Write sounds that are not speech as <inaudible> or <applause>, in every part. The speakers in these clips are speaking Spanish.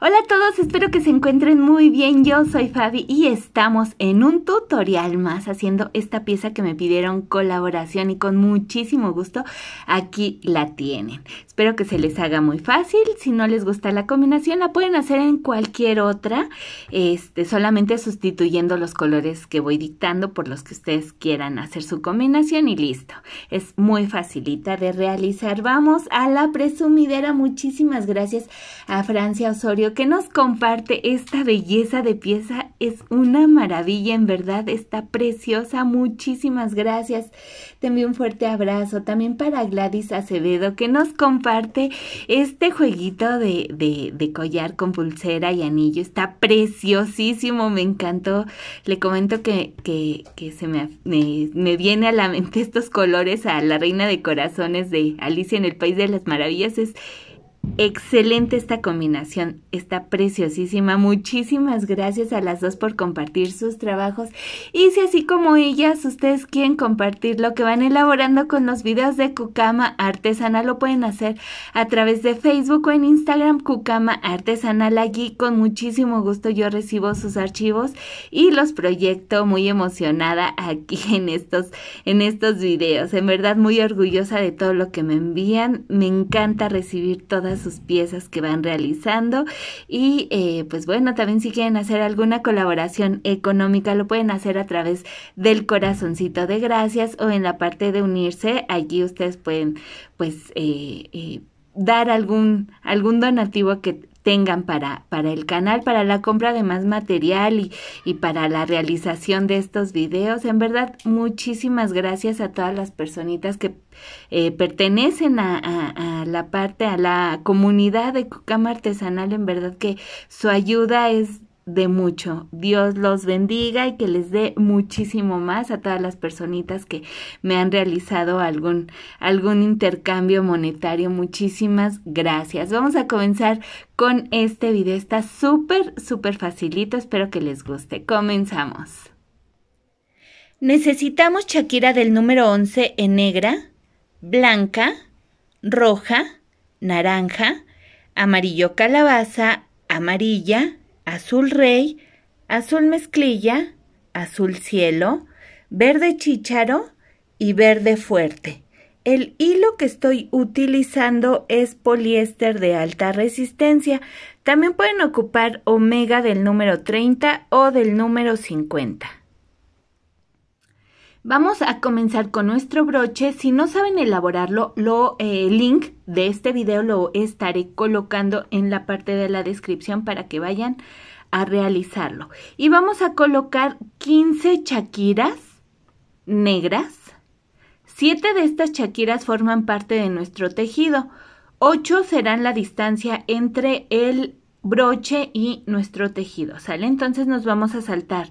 Hola a todos, espero que se encuentren muy bien. Yo soy Fabi y estamos en un tutorial más haciendo esta pieza que me pidieron colaboración y con muchísimo gusto aquí la tienen. Espero que se les haga muy fácil. Si no les gusta la combinación, la pueden hacer en cualquier otra, este, solamente sustituyendo los colores que voy dictando por los que ustedes quieran hacer su combinación y listo. Es muy facilita de realizar. Vamos a la presumidera. Muchísimas gracias a Francia Osorio que nos comparte esta belleza de pieza es una maravilla, en verdad está preciosa. Muchísimas gracias. Te un fuerte abrazo también para Gladys Acevedo que nos comparte este jueguito de, de, collar con pulsera y anillo. Está preciosísimo, me encantó. Le comento que, que, se me, me, me viene a la mente <laughs> estos colores a la reina de corazones de Alicia en el País de las Maravillas. Es Excelente esta combinación, está preciosísima. Muchísimas gracias a las dos por compartir sus trabajos. Y si así como ellas ustedes quieren compartir lo que van elaborando con los videos de Cucama Artesana, lo pueden hacer a través de Facebook o en Instagram Cucama Artesanal. Allí con muchísimo gusto yo recibo sus archivos y los proyecto muy emocionada aquí <laughs> en estos, en estos videos. En verdad muy orgullosa de todo lo que me envían. Me encanta recibir todas sus piezas que van realizando. Y eh, pues bueno, también si quieren hacer alguna colaboración económica, lo pueden hacer a través del corazoncito de gracias o en la parte de unirse. Allí ustedes pueden pues eh, eh, dar algún, algún donativo que tengan para, para el canal, para la compra de más material y, para la realización de estos videos. En verdad, muchísimas gracias a todas las personitas que eh, pertenecen a, a, la parte, a la comunidad de Cucama Artesanal. En verdad que su ayuda es de mucho. Dios los bendiga y que les dé muchísimo más a todas las personitas que me han realizado algún, algún intercambio monetario. Muchísimas gracias. Vamos a comenzar con este video. Está súper, súper facilito. Espero que les guste. Comenzamos. Necesitamos Shakira del número 11 en negra, blanca, roja, naranja, amarillo calabaza, amarilla, azul rey, azul mezclilla, azul cielo, verde chícharo y verde fuerte. El hilo que estoy utilizando es poliéster de alta resistencia. También pueden ocupar omega del número 30 o del número 50. Vamos a comenzar con nuestro broche. Si no saben elaborarlo, lo eh, link de este video lo estaré colocando en la parte de la descripción para que vayan a realizarlo. Y vamos a colocar 15 chaquiras negras. 7 de estas chaquiras forman parte de nuestro tejido. 8 serán la distancia entre el broche y nuestro tejido, ¿sale? Entonces nos vamos a saltar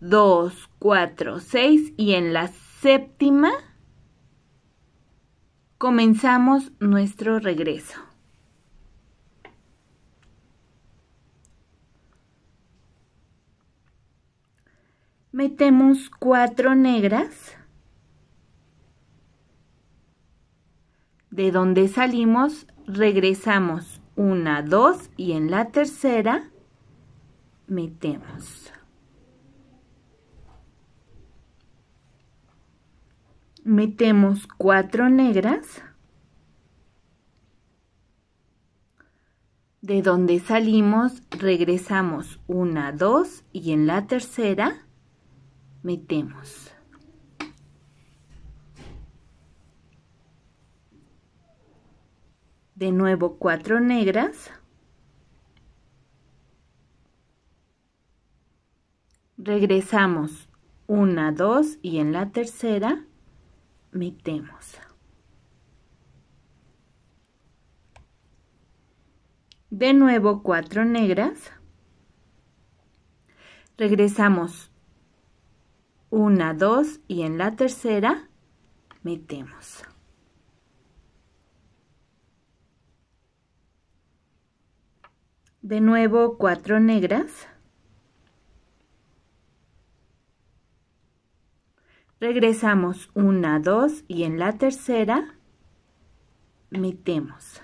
dos. 4, 6 y en la séptima comenzamos nuestro regreso. Metemos cuatro negras, de donde salimos regresamos una, dos y en la tercera metemos. metemos cuatro negras, de donde salimos regresamos una, dos y en la tercera metemos. De nuevo cuatro negras. Regresamos una, dos y en la tercera metemos. De nuevo cuatro negras. Regresamos una, dos y en la tercera metemos. De nuevo cuatro negras. Regresamos una, dos y en la tercera metemos.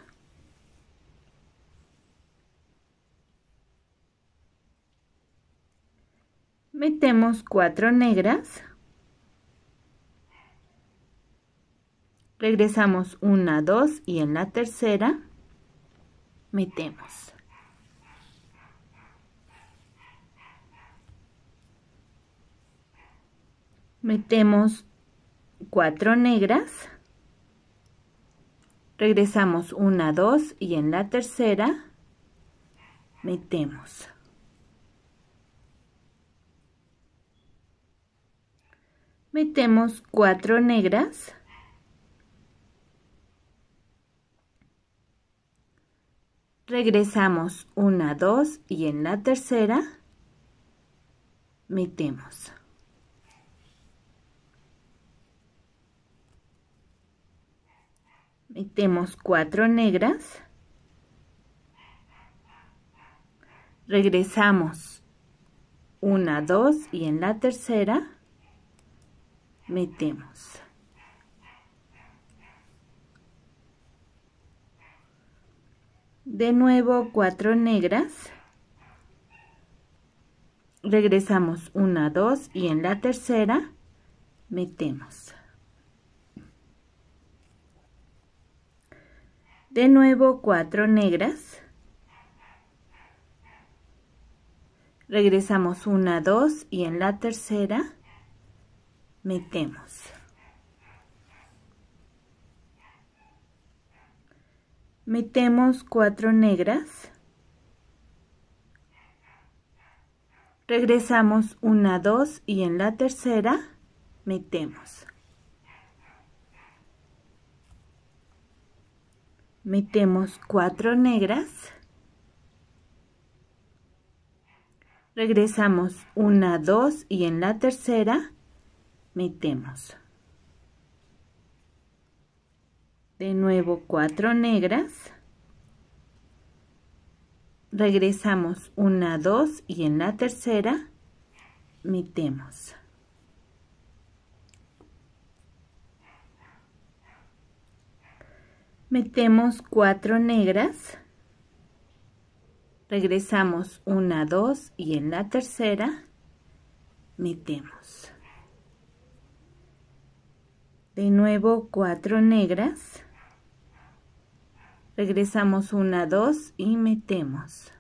Metemos cuatro negras. Regresamos una, dos y en la tercera metemos. metemos cuatro negras regresamos una dos y en la tercera metemos metemos cuatro negras regresamos una dos y en la tercera metemos Metemos cuatro negras. Regresamos una, dos y en la tercera metemos. De nuevo cuatro negras. Regresamos una, dos y en la tercera metemos. de nuevo cuatro negras, regresamos una, dos y en la tercera metemos. Metemos cuatro negras, regresamos una, dos y en la tercera metemos. metemos cuatro negras, regresamos una, dos y en la tercera metemos de nuevo cuatro negras, regresamos una, dos y en la tercera metemos Metemos cuatro negras. Regresamos una, dos y en la tercera metemos. De nuevo cuatro negras. Regresamos una, dos y metemos.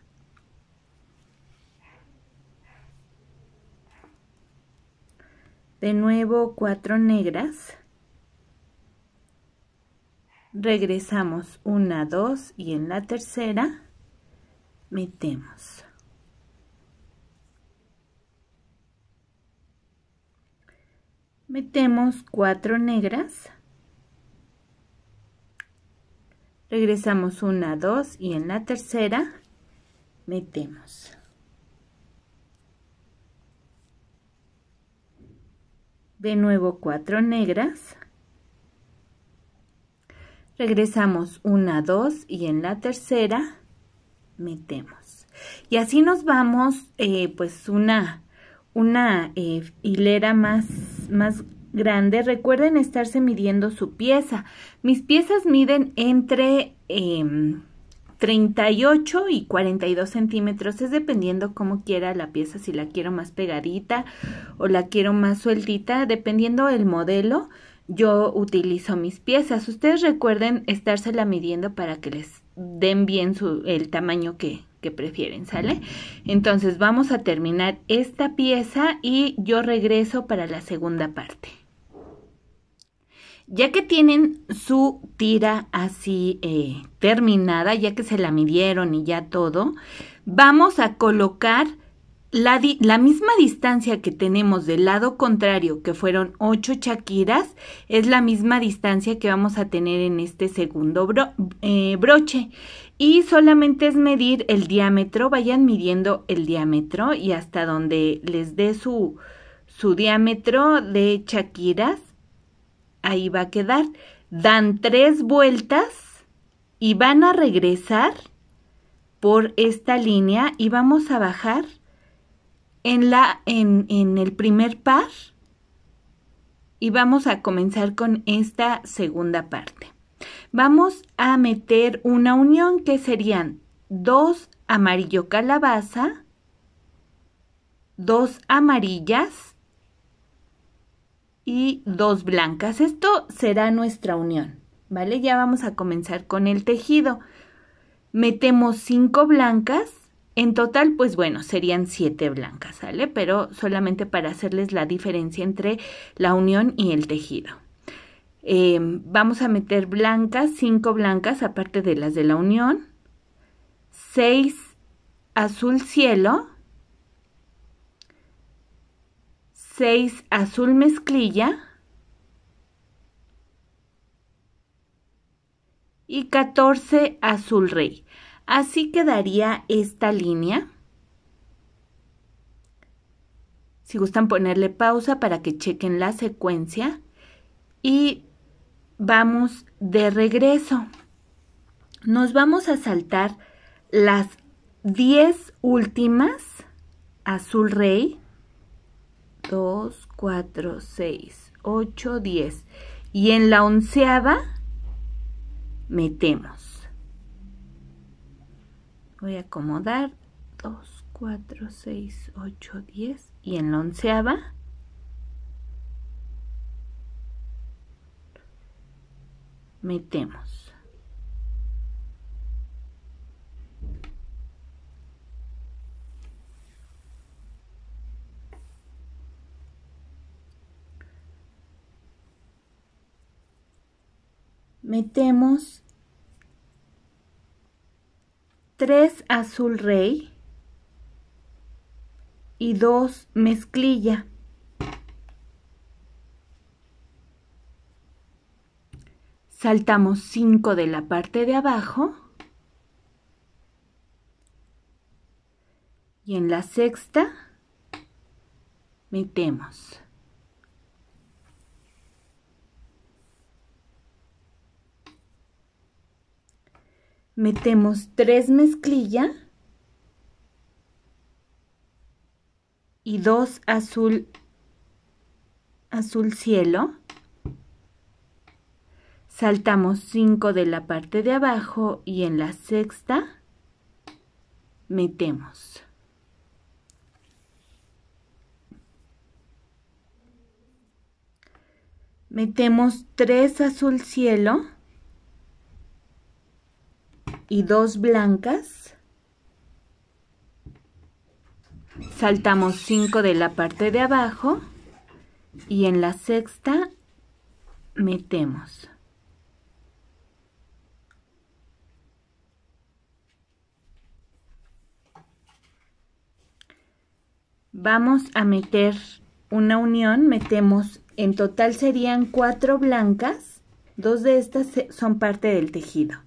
De nuevo cuatro negras regresamos una, dos y en la tercera metemos. Metemos cuatro negras. Regresamos una, dos y en la tercera metemos. De nuevo cuatro negras regresamos una, dos y en la tercera metemos. Y así nos vamos eh, pues una, una eh, hilera más, más grande. Recuerden estarse midiendo su pieza. Mis piezas miden entre... Eh, em, 38 y 42 centímetros es dependiendo cómo quiera la pieza si la quiero más pegadita o la quiero más sueltita dependiendo el modelo yo utilizo mis piezas. Ustedes recuerden estársela midiendo para que les den bien el tamaño que, prefieren, ¿sale? Entonces vamos a terminar esta pieza y yo regreso para la segunda parte. Ya que tienen su tira así eh, terminada, ya que se la midieron y ya todo, vamos a colocar la, misma distancia que tenemos del lado contrario, que fueron 8 chaquiras, es la misma distancia que vamos a tener en este segundo eh, broche. Y solamente es medir el diámetro, vayan midiendo el diámetro y hasta donde les dé su, su diámetro de chaquiras, ahí va a quedar. Dan tres vueltas y van a regresar por esta línea y vamos a bajar en, la, en, el primer par y vamos a comenzar con esta segunda parte. Vamos a meter una unión que serían dos amarillo calabaza, dos amarillas y dos blancas. Esto será nuestra unión, ¿vale? Ya vamos a comenzar con el tejido. Metemos cinco blancas, en total, pues bueno, serían siete blancas, ¿sale? Pero solamente para hacerles la diferencia entre la unión y el tejido. Em, vamos a meter blancas, cinco blancas aparte de las de la unión, seis azul cielo, seis azul mezclilla, y 14 azul rey. Así quedaría esta línea. Si gustan ponerle pausa para que chequen la secuencia. Y vamos de regreso. Nos vamos a saltar las 10 últimas. Azul rey. 2, 4, 6, 8, 10. Y en la onceava metemos voy a acomodar 2, 4, 6, 8, 10 y en la onceava metemos metemos tres azul rey y 2 mezclilla. Saltamos 5 de la parte de abajo y en la sexta metemos metemos tres mezclilla y dos azul azul cielo saltamos cinco de la parte de abajo y en la sexta metemos metemos tres azul cielo y dos blancas. Saltamos cinco de la parte de abajo y en la sexta metemos. Vamos a meter una unión, metemos en total serían cuatro blancas, dos de estas son parte del tejido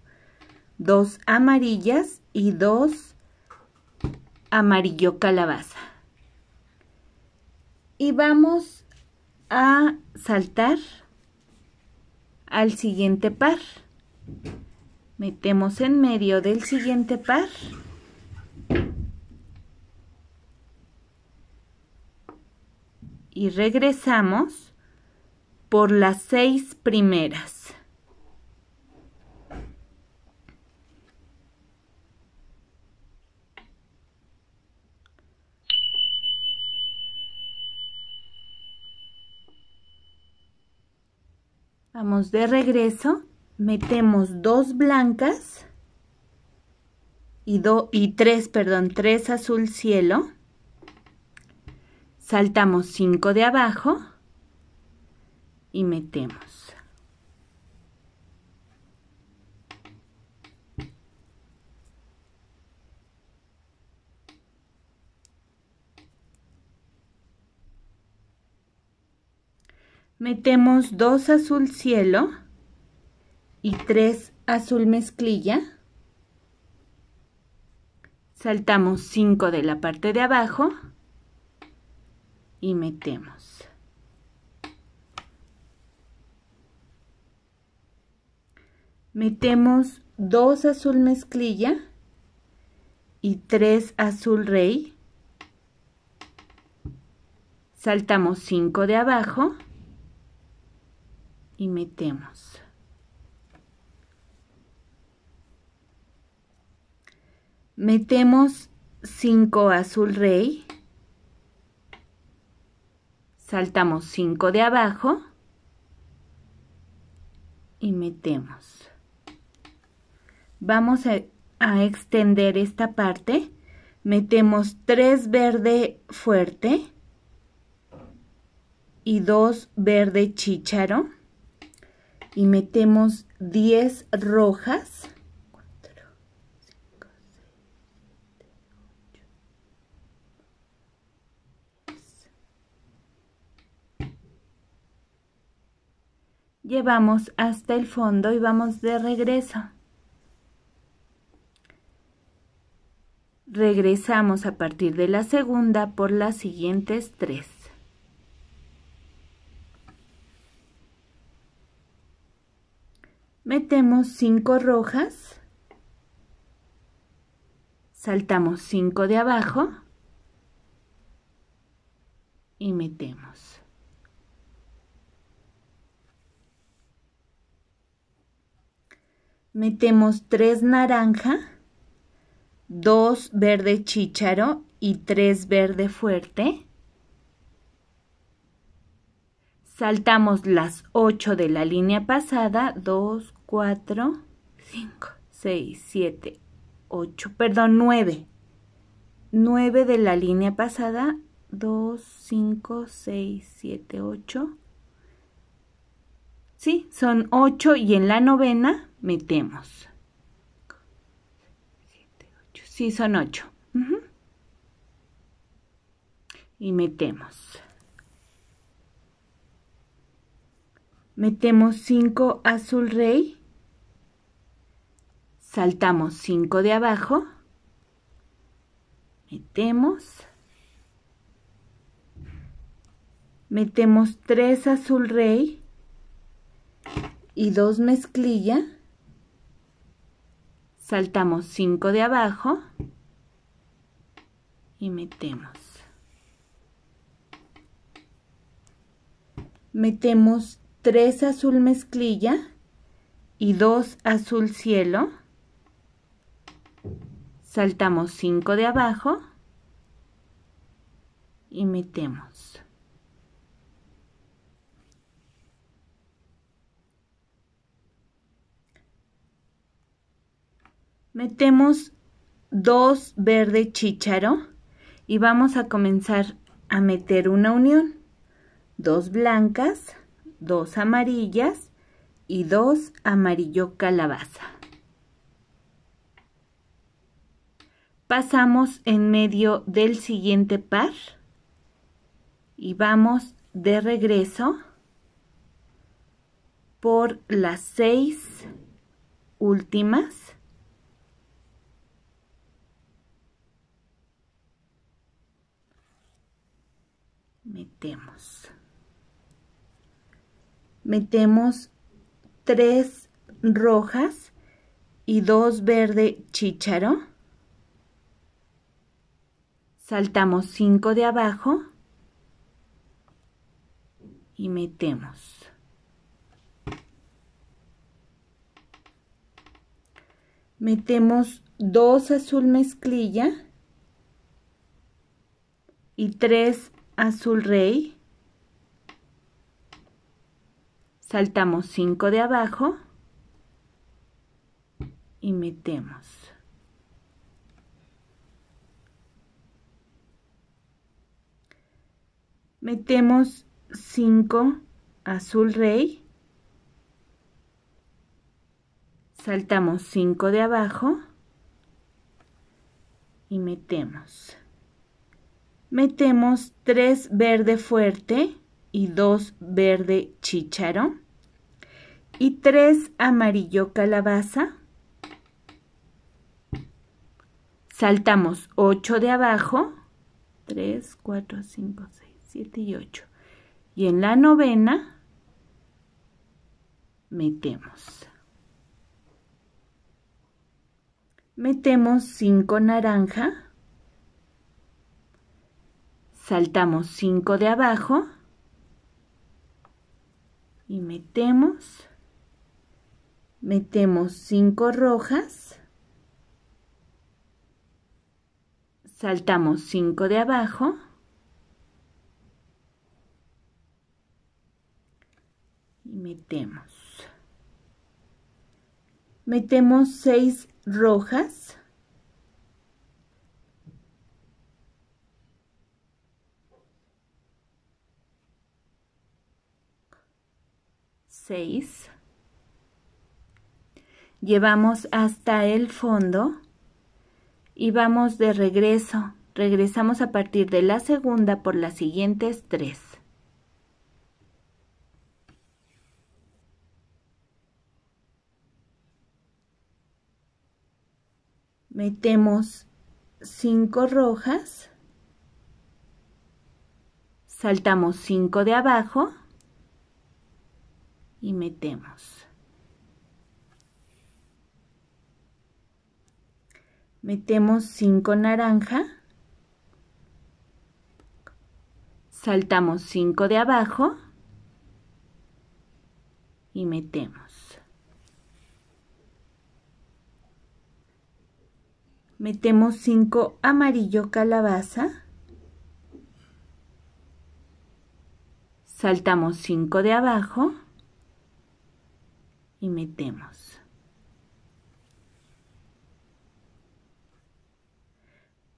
dos amarillas y dos amarillo calabaza. Y vamos a saltar al siguiente par. Metemos en medio del siguiente par. Y regresamos por las seis primeras. Vamos de regreso, metemos dos blancas y, do, y tres, perdón, tres azul cielo. Saltamos cinco de abajo y metemos. metemos 2 azul cielo y 3 azul mezclilla. Saltamos 5 de la parte de abajo y metemos. Metemos 2 azul mezclilla y 3 azul rey. Saltamos 5 de abajo y metemos. Metemos 5 azul rey. Saltamos 5 de abajo y metemos. Vamos a, extender esta parte. Metemos 3 verde fuerte y 2 verde chícharo y metemos 10 rojas. 4, 5, 6, 7, 8, Llevamos hasta el fondo y vamos de regreso. Regresamos a partir de la segunda por las siguientes tres. Metemos 5 rojas, saltamos 5 de abajo y metemos. Metemos 3 naranja, 2 verde chícharo y 3 verde fuerte. Saltamos las 8 de la línea pasada, 2, 4, 5, 6, 7, 8, perdón, 9. 9 de la línea pasada, 2, 5, 6, 7, 8. Sí, son 8 y en la novena metemos. Sí, son 8. Uh Y metemos. Metemos 5 azul rey. Saltamos 5 de abajo. Metemos. Metemos 3 azul rey y 2 mezclilla. Saltamos 5 de abajo y metemos. Metemos 3 azul mezclilla y 2 azul cielo. Saltamos 5 de abajo y metemos. Metemos 2 verde chícharo y vamos a comenzar a meter una unión. Dos blancas dos amarillas y dos amarillo calabaza. Pasamos en medio del siguiente par y vamos de regreso por las seis últimas metemos metemos tres rojas y dos verde chícharo. Saltamos cinco de abajo y metemos. Metemos dos azul mezclilla y tres azul rey. saltamos 5 de abajo y metemos. Metemos 5 azul rey. Saltamos 5 de abajo y metemos. Metemos 3 verde fuerte y 2 verde chícharo y 3 amarillo calabaza. Saltamos 8 de abajo, 3, 4, 5, 6, 7 y 8. Y en la novena metemos. Metemos 5 naranja. Saltamos 5 de abajo y metemos metemos 5 rojas, saltamos 5 de abajo, y metemos. Metemos 6 rojas, seis llevamos hasta el fondo y vamos de regreso. Regresamos a partir de la segunda por las siguientes tres. Metemos cinco rojas, saltamos cinco de abajo y metemos. Metemos 5 naranja. Saltamos 5 de abajo. Y metemos. Metemos 5 amarillo calabaza. Saltamos 5 de abajo. Y metemos.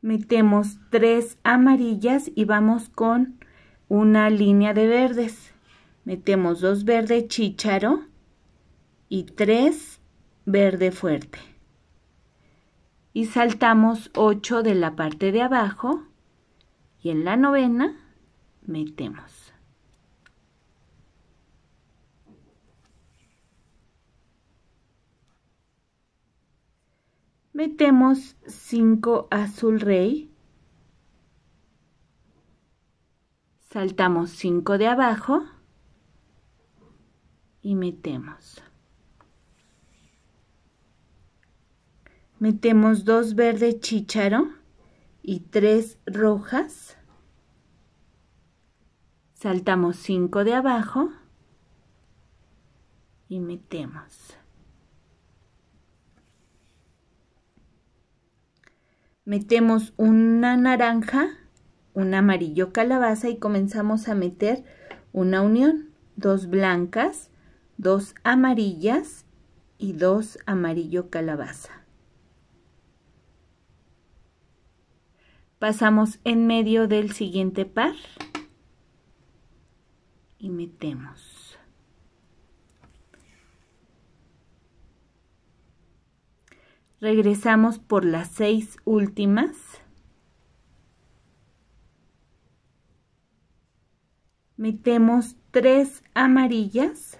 metemos tres amarillas y vamos con una línea de verdes. Metemos dos verde chícharo y tres verde fuerte. Y saltamos 8 de la parte de abajo y en la novena metemos. metemos 5 azul rey, saltamos 5 de abajo y metemos. Metemos 2 verde chícharo y 3 rojas, saltamos 5 de abajo y metemos. metemos una naranja, un amarillo calabaza y comenzamos a meter una unión, dos blancas, dos amarillas y dos amarillo calabaza. Pasamos en medio del siguiente par y metemos. Regresamos por las seis últimas. Metemos tres amarillas,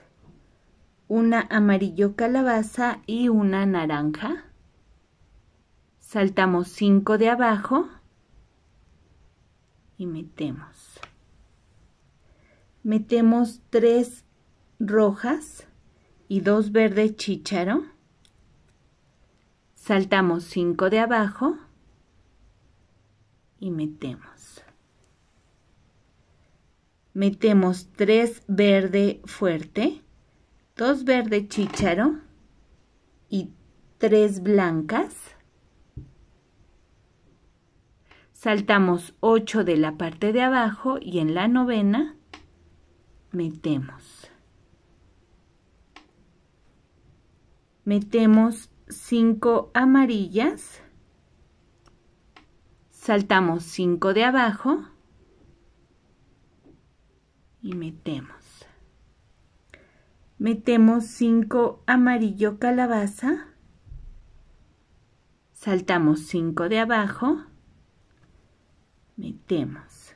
una amarillo calabaza y una naranja. Saltamos cinco de abajo y metemos. Metemos tres rojas y dos verdes chícharo saltamos 5 de abajo y metemos. Metemos 3 verde fuerte, 2 verde chícharo y 3 blancas. Saltamos 8 de la parte de abajo y en la novena metemos. Metemos 5 amarillas, saltamos 5 de abajo y metemos. Metemos 5 amarillo calabaza, saltamos 5 de abajo, metemos.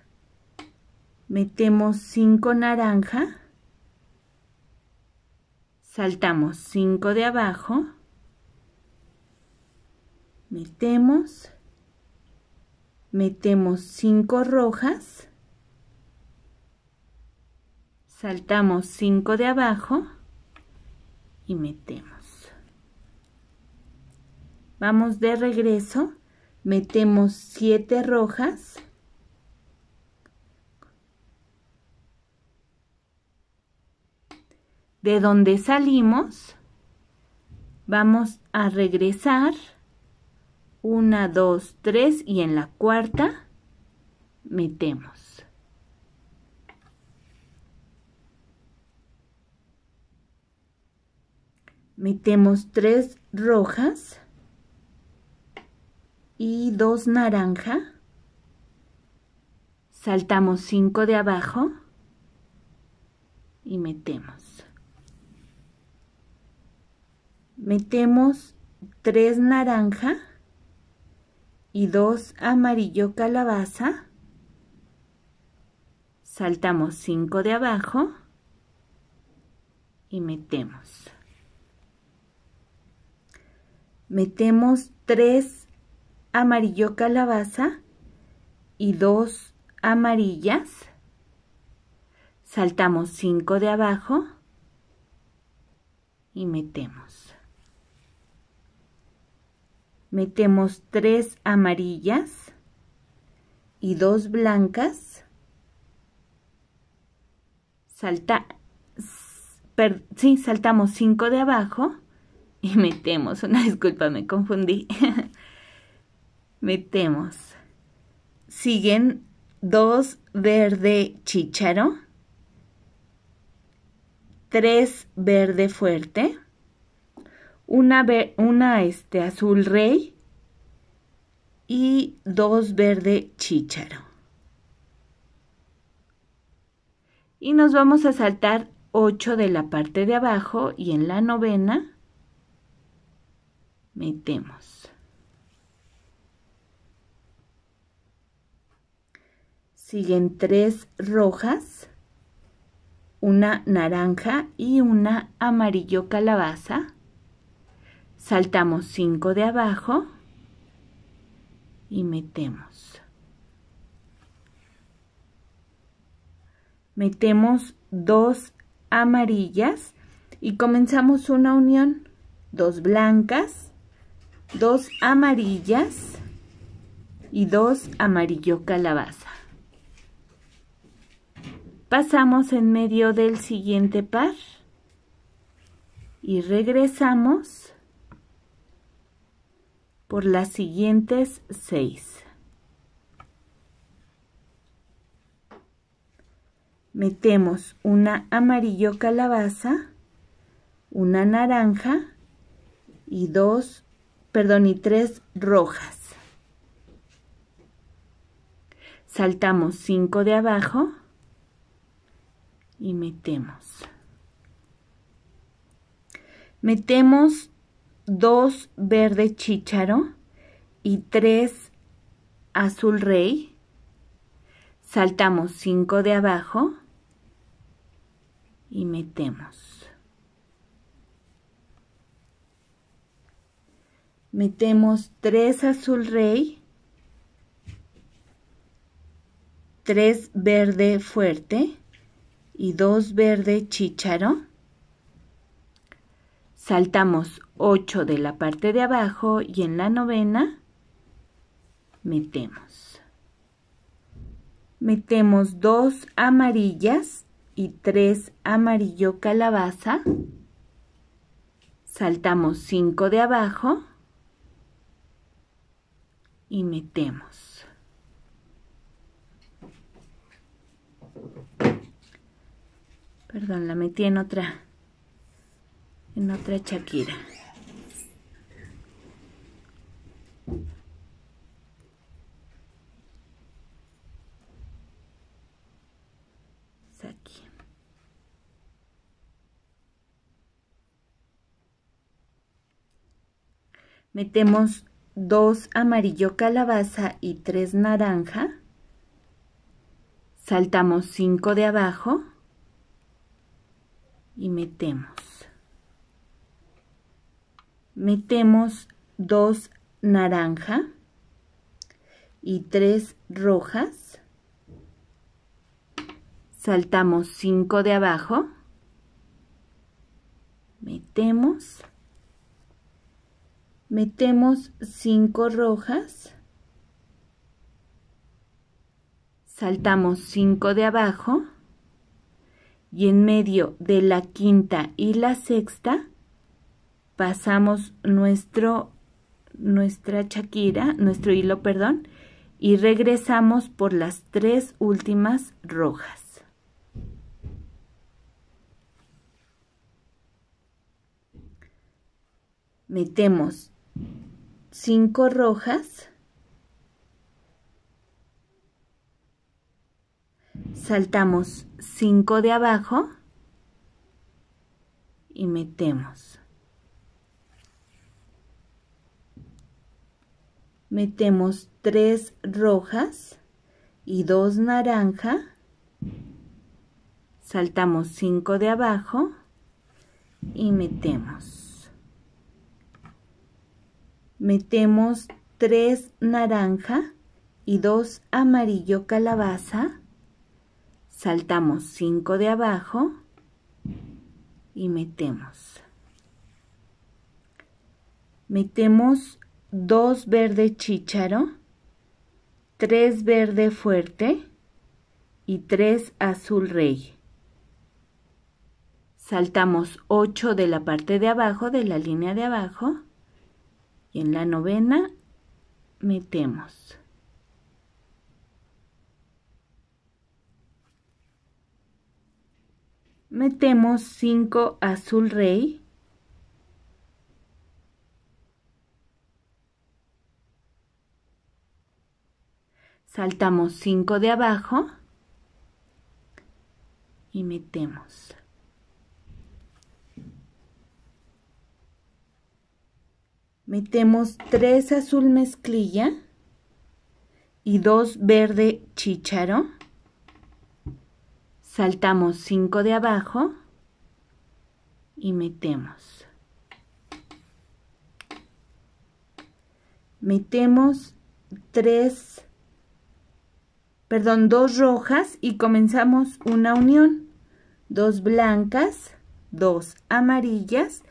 Metemos 5 naranja, saltamos 5 de abajo, metemos, metemos 5 rojas, saltamos 5 de abajo y metemos. Vamos de regreso, metemos siete rojas, de donde salimos, vamos a regresar una, dos, tres y en la cuarta metemos. Metemos tres rojas y dos naranja. Saltamos cinco de abajo y metemos. Metemos tres naranja y dos amarillo calabaza. Saltamos 5 de abajo y metemos. Metemos 3 amarillo calabaza y dos amarillas. Saltamos 5 de abajo y metemos metemos tres amarillas y dos blancas, salta, sí, saltamos cinco de abajo y <laughs> metemos, una disculpa, me confundí, <laughs> metemos, siguen dos verde chícharo, tres verde fuerte, una, una este, azul rey y dos verde chícharo. Y nos vamos a saltar 8 de la parte de abajo y en la novena metemos. Siguen tres rojas, una naranja y una amarillo calabaza saltamos 5 de abajo y metemos. Metemos dos amarillas y comenzamos una unión. Dos blancas, dos amarillas y dos amarillo calabaza. Pasamos en medio del siguiente par y regresamos por las siguientes seis. Metemos una amarillo calabaza, una naranja y dos, perdón, y tres rojas. Saltamos cinco de abajo y metemos. Metemos 2 verde chícharo y 3 azul rey. Saltamos 5 de abajo y metemos. Metemos 3 azul rey, 3 verde fuerte y 2 verde chícharo. Saltamos 8 de la parte de abajo y en la novena metemos. Metemos 2 amarillas y 3 amarillo calabaza. Saltamos 5 de abajo y metemos. Perdón, la metí en otra en otra chaquira metemos dos amarillo calabaza y tres naranja, saltamos 5 de abajo y metemos. Metemos dos naranja y tres rojas, saltamos 5 de abajo, metemos metemos cinco rojas, saltamos cinco de abajo y en medio de la quinta y la sexta pasamos nuestro nuestra chaquira, nuestro hilo, perdón, y regresamos por las tres últimas rojas. Metemos cinco rojas, saltamos cinco de abajo y metemos. Metemos tres rojas y dos naranja. Saltamos cinco de abajo y metemos metemos 3 naranja y 2 amarillo calabaza, saltamos 5 de abajo y metemos. Metemos 2 verde chícharo, 3 verde fuerte y 3 azul rey. Saltamos 8 de la parte de abajo, de la línea de abajo, y en la novena metemos. Metemos 5 azul rey. Saltamos 5 de abajo y metemos. Metemos tres azul mezclilla y dos verde chícharo. Saltamos 5 de abajo y metemos. Metemos tres, perdón, dos rojas y comenzamos una unión. Dos blancas, dos amarillas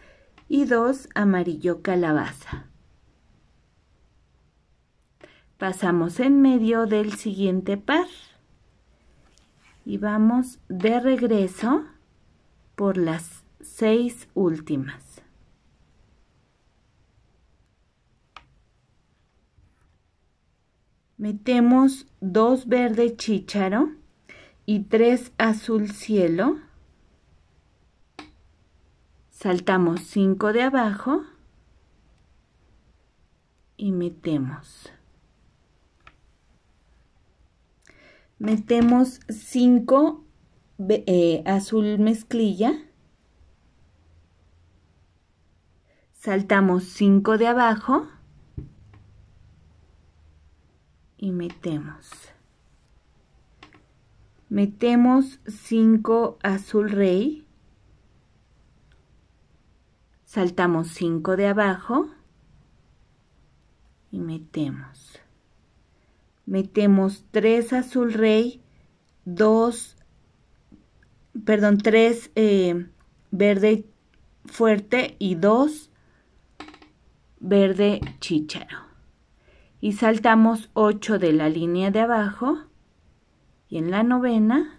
y dos amarillo calabaza. Pasamos en medio del siguiente par y vamos de regreso por las seis últimas. Metemos dos verde chícharo y tres azul cielo saltamos 5 de abajo y metemos. Metemos 5 eh, azul mezclilla. Saltamos 5 de abajo y metemos. Metemos 5 azul rey saltamos 5 de abajo y metemos. Metemos 3 azul rey, 2, perdón, 3 eh, verde fuerte y 2 verde chícharo. Y saltamos 8 de la línea de abajo y en la novena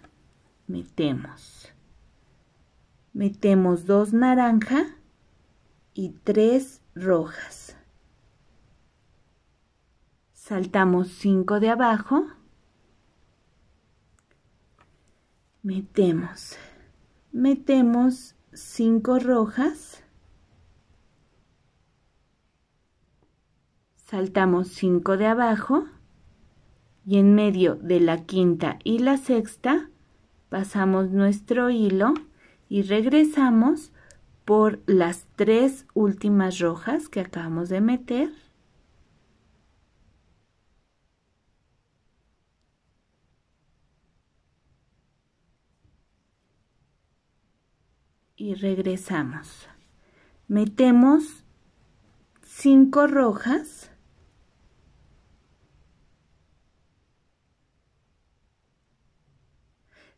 metemos. Metemos 2 naranja y tres rojas. Saltamos cinco de abajo. Metemos. Metemos cinco rojas. Saltamos cinco de abajo. Y en medio de la quinta y la sexta pasamos nuestro hilo y regresamos por las tres últimas rojas que acabamos de meter. Y regresamos. Metemos cinco rojas.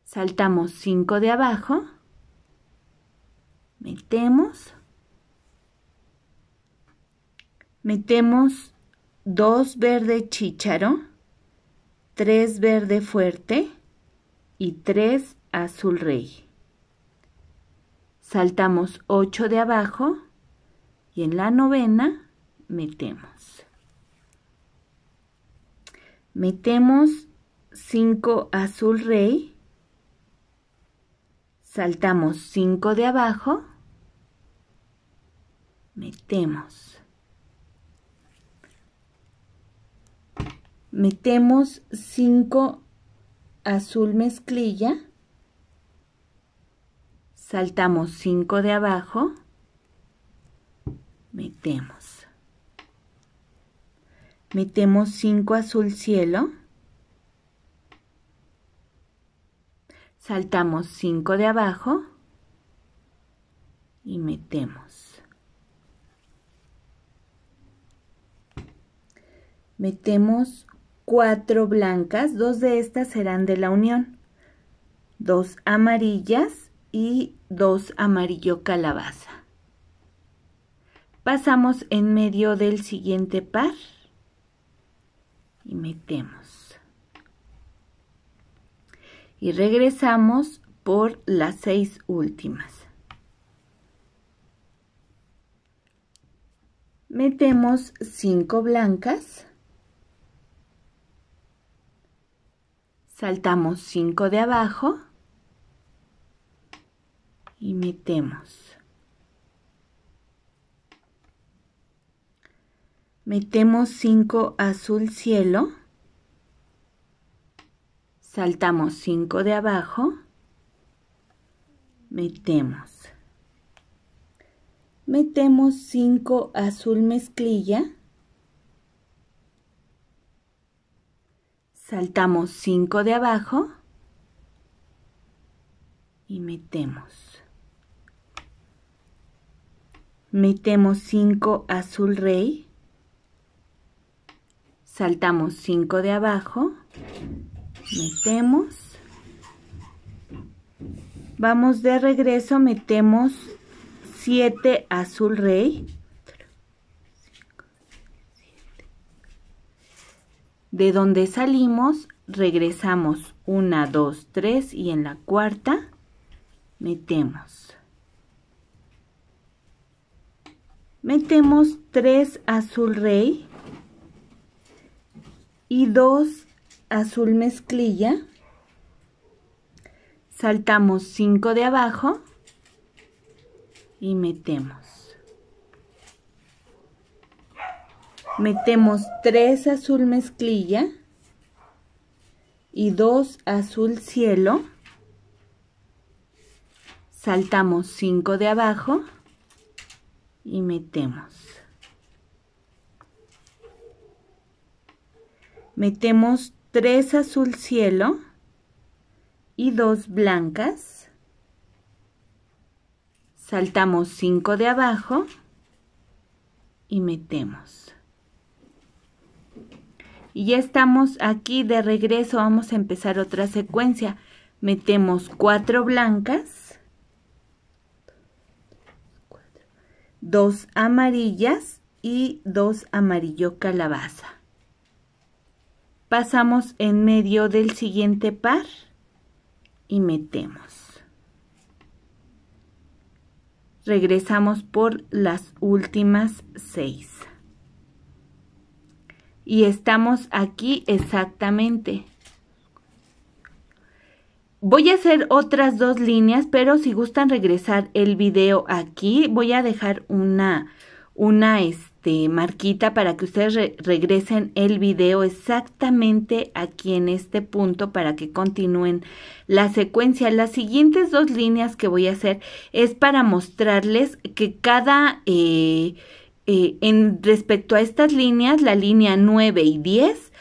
Saltamos cinco de abajo metemos, metemos 2 verde chícharo, 3 verde fuerte y 3 azul rey. Saltamos 8 de abajo y en la novena metemos. Metemos 5 azul rey, saltamos 5 de abajo metemos. Metemos 5 azul mezclilla, saltamos 5 de abajo, metemos. Metemos 5 azul cielo, saltamos 5 de abajo y metemos. Metemos cuatro blancas, dos de estas serán de la unión, dos amarillas y dos amarillo calabaza. Pasamos en medio del siguiente par y metemos. Y regresamos por las seis últimas. Metemos cinco blancas. saltamos 5 de abajo y metemos. Metemos 5 azul cielo, saltamos 5 de abajo, metemos. Metemos 5 azul mezclilla, Saltamos 5 de abajo y metemos. Metemos 5 azul rey. Saltamos 5 de abajo. Metemos. Vamos de regreso, metemos 7 azul rey De donde salimos, regresamos 1, 2, 3 y en la cuarta metemos. Metemos 3 azul rey y 2 azul mezclilla. Saltamos 5 de abajo y metemos. metemos 3 azul mezclilla y 2 azul cielo, saltamos 5 de abajo y metemos. Metemos 3 azul cielo y 2 blancas, saltamos 5 de abajo y metemos. Y ya estamos aquí de regreso, vamos a empezar otra secuencia. Metemos cuatro blancas, dos amarillas y dos amarillo calabaza. Pasamos en medio del siguiente par y metemos. Regresamos por las últimas seis y estamos aquí exactamente. Voy a hacer otras dos líneas, pero si gustan regresar el video aquí, voy a dejar una, una este, marquita para que ustedes regresen el video exactamente aquí en este punto para que continúen la secuencia. Las siguientes dos líneas que voy a hacer es para mostrarles que cada... Eh, eh, en respecto a estas líneas, la línea 9 y 10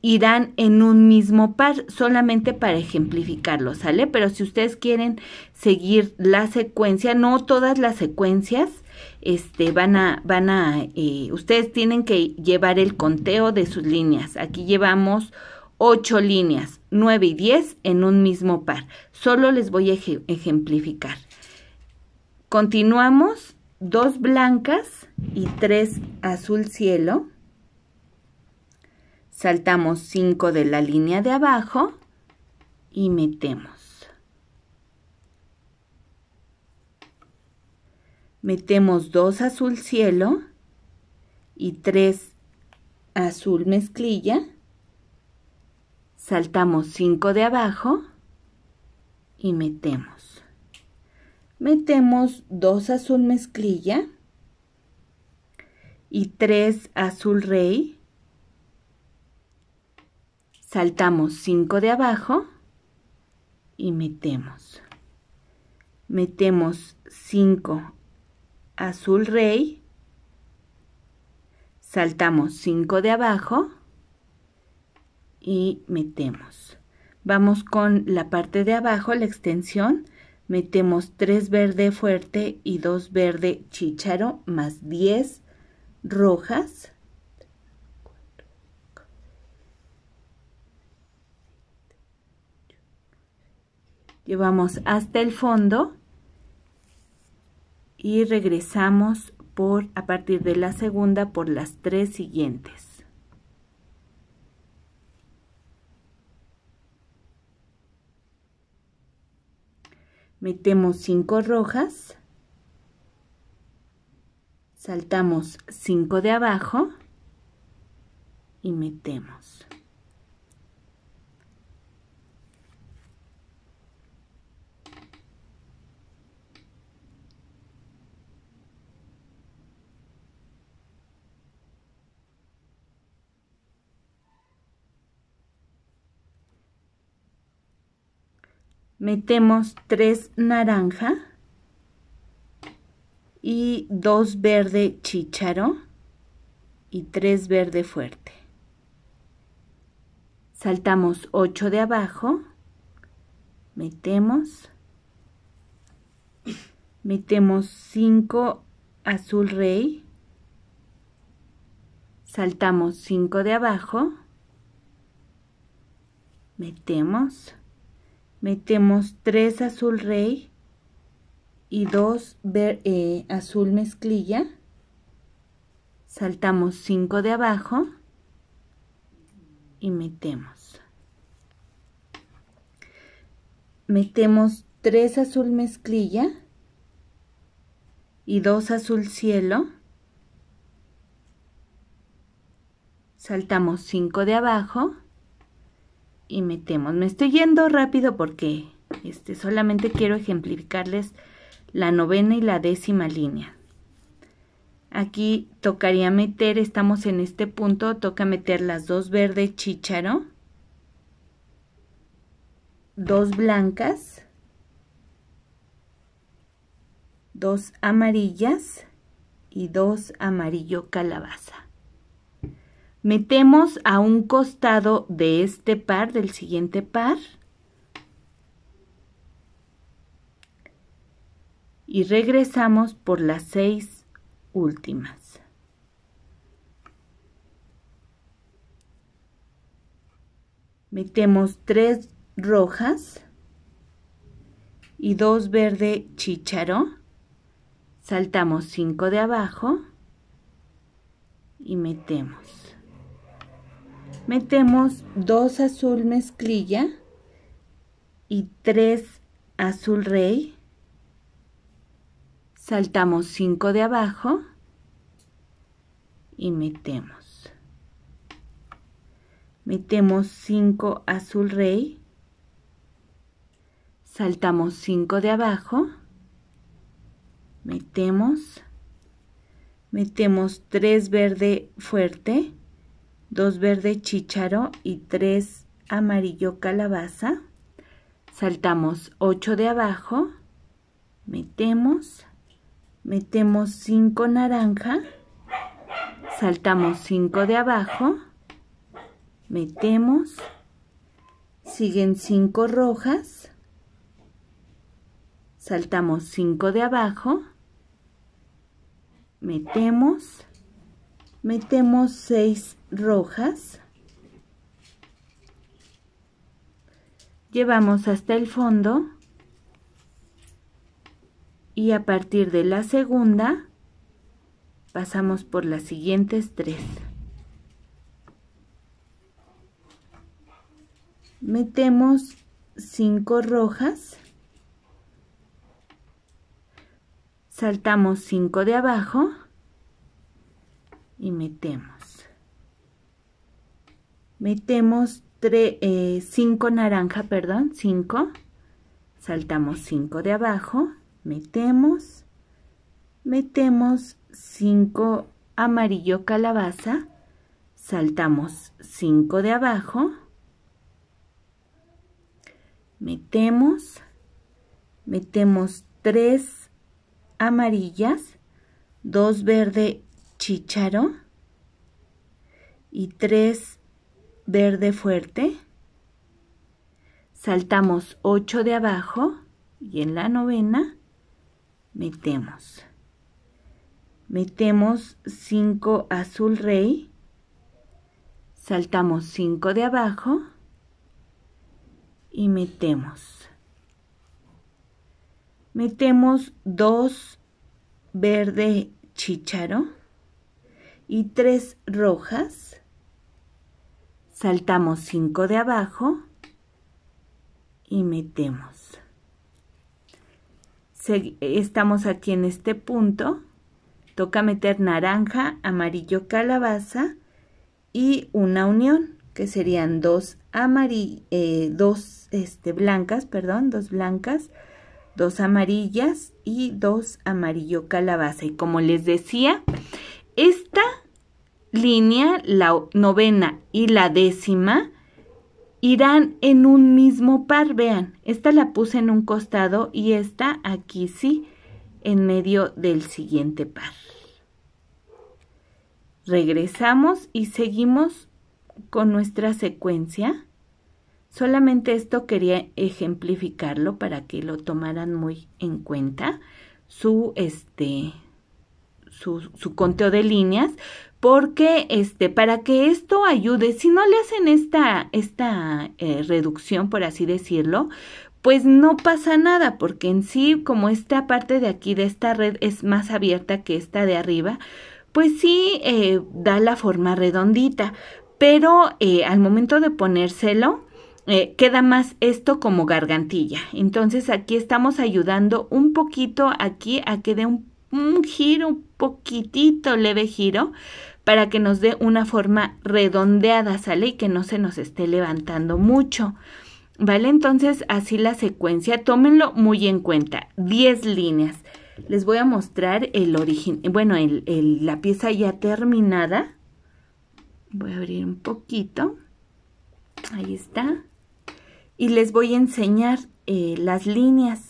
irán en un mismo par, solamente para ejemplificarlo, ¿sale? Pero si ustedes quieren seguir la secuencia, no todas las secuencias este, van a, van a, eh, ustedes tienen que llevar el conteo de sus líneas. Aquí llevamos 8 líneas, 9 y 10 en un mismo par. Solo les voy a ejemplificar. Continuamos, dos blancas, y 3 azul cielo. Saltamos 5 de la línea de abajo y metemos. Metemos 2 azul cielo y 3 azul mezclilla. Saltamos 5 de abajo y metemos. Metemos dos azul mezclilla y 3 azul rey. Saltamos 5 de abajo y metemos. Metemos 5 azul rey. Saltamos 5 de abajo y metemos. Vamos con la parte de abajo, la extensión. Metemos 3 verde fuerte y 2 verde chícharo más 10 rojas. Llevamos hasta el fondo y regresamos por a partir de la segunda por las tres siguientes. Metemos cinco rojas saltamos 5 de abajo y metemos. Metemos 3 naranjas y dos verde chícharo y tres verde fuerte. Saltamos 8 de abajo, metemos, metemos 5 azul rey, saltamos 5 de abajo, metemos, metemos 3 azul rey, y dos eh, azul mezclilla. Saltamos 5 de abajo y metemos. Metemos 3 azul mezclilla y 2 azul cielo. Saltamos 5 de abajo y metemos. Me estoy yendo rápido porque este, solamente quiero ejemplificarles la novena y la décima línea. Aquí tocaría meter, estamos en este punto, toca meter las dos verdes chícharo, dos blancas, dos amarillas y dos amarillo calabaza. Metemos a un costado de este par, del siguiente par, y regresamos por las seis últimas. Metemos tres rojas y dos verde chícharo. Saltamos cinco de abajo y metemos. Metemos dos azul mezclilla y tres azul rey saltamos 5 de abajo y metemos. Metemos 5 azul rey, saltamos 5 de abajo, metemos, metemos 3 verde fuerte, 2 verde chícharo y 3 amarillo calabaza, saltamos 8 de abajo, metemos, metemos 5 naranja, saltamos 5 de abajo, metemos, siguen 5 rojas, saltamos 5 de abajo, metemos, metemos 6 rojas, llevamos hasta el fondo, y a partir de la segunda pasamos por las siguientes tres. Metemos cinco rojas, saltamos cinco de abajo y metemos. Metemos eh, cinco eh, naranja, perdón, cinco. Saltamos cinco de abajo metemos, metemos 5 amarillo calabaza, saltamos 5 de abajo, metemos, metemos 3 amarillas, 2 verde chícharo y 3 verde fuerte, saltamos 8 de abajo y en la novena metemos. Metemos 5 azul rey, saltamos 5 de abajo y metemos. Metemos 2 verde chícharo y 3 rojas, saltamos 5 de abajo y metemos estamos aquí en este punto. Toca meter naranja, amarillo, calabaza y una unión, que serían dos, eh, dos este, blancas, perdón, dos blancas, dos amarillas y dos amarillo calabaza. Y como les decía, esta línea, la novena y la décima, irán en un mismo par, vean, esta la puse en un costado y esta aquí sí, en medio del siguiente par. Regresamos y seguimos con nuestra secuencia. Solamente esto quería ejemplificarlo para que lo tomaran muy en cuenta su este su conteo de líneas, porque este para que esto ayude si no le hacen esta esta eh, reducción por así decirlo pues no pasa nada porque en sí como esta parte de aquí de esta red es más abierta que esta de arriba pues sí eh, da la forma redondita pero eh, al momento de ponérselo queda más esto como gargantilla. Entonces aquí estamos ayudando un poquito aquí a que dé un un giro, un poquitito leve giro, para que nos dé una forma redondeada, ¿sale? Y que no se nos esté levantando mucho. ¿Vale? Entonces, así la secuencia, tómenlo muy en cuenta. 10 líneas. Les voy a mostrar el origen, bueno, la pieza ya terminada. Voy a abrir un poquito. Ahí está. Y les voy a enseñar eh, las líneas.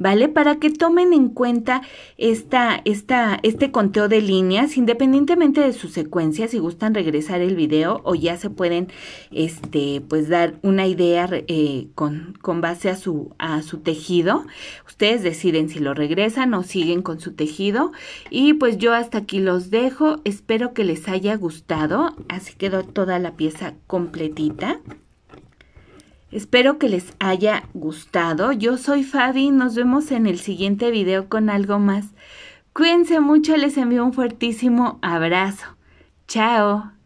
¿vale? Para que tomen en cuenta este conteo de líneas, independientemente de su secuencia, si gustan regresar el video o ya se pueden, este, pues dar una idea eh, con, base a su, a su tejido. Ustedes deciden si lo regresan o siguen con su tejido. Y pues yo hasta aquí los dejo. Espero que les haya gustado. Así quedó toda la pieza completita. Espero que les haya gustado. Yo soy Fabi, nos vemos en el siguiente video con algo más. Cuídense mucho, les envío un fuertísimo abrazo. Chao.